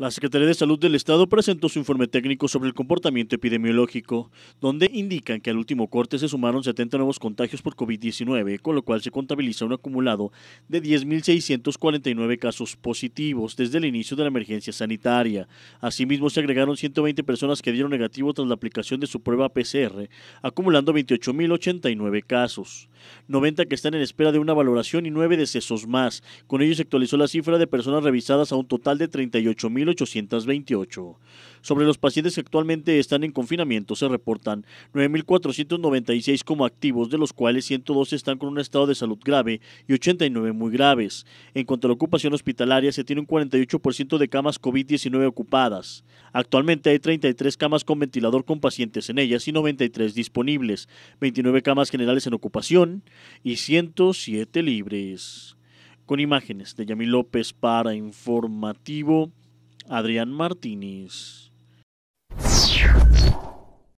La Secretaría de Salud del Estado presentó su informe técnico sobre el comportamiento epidemiológico, donde indican que al último corte se sumaron 70 nuevos contagios por COVID-19, con lo cual se contabiliza un acumulado de 10.649 casos positivos desde el inicio de la emergencia sanitaria. Asimismo, se agregaron 120 personas que dieron negativo tras la aplicación de su prueba PCR, acumulando 28.089 casos. 90 que están en espera de una valoración y 9 decesos más. Con ello se actualizó la cifra de personas revisadas a un total de 38.828. Sobre los pacientes que actualmente están en confinamiento se reportan 9.496 como activos, de los cuales 112 están con un estado de salud grave y 89 muy graves. En cuanto a la ocupación hospitalaria, se tiene un 48% de camas COVID-19 ocupadas. Actualmente hay 33 camas con ventilador con pacientes en ellas y 93 disponibles, 29 camas generales en ocupación, y 107 libres. Con imágenes de Yamil López para Informativo, Adrián Martínez.